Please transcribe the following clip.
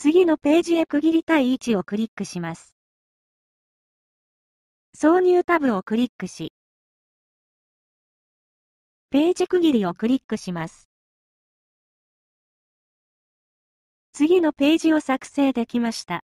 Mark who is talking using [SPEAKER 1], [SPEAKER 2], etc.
[SPEAKER 1] 次のページへ区切りたい位置をクリックします。挿入タブをクリックし、ページ区切りをクリックします。次のページを作成できました。